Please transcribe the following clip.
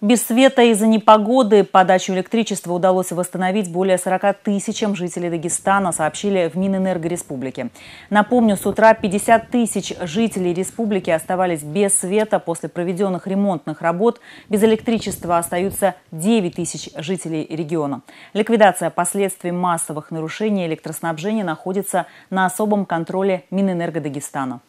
Без света из-за непогоды подачу электричества удалось восстановить более 40 тысячам жителей Дагестана, сообщили в Минэнерго Республики. Напомню, с утра 50 тысяч жителей республики оставались без света. После проведенных ремонтных работ без электричества остаются 9 тысяч жителей региона. Ликвидация последствий массовых нарушений электроснабжения находится на особом контроле Минэнерго Дагестана.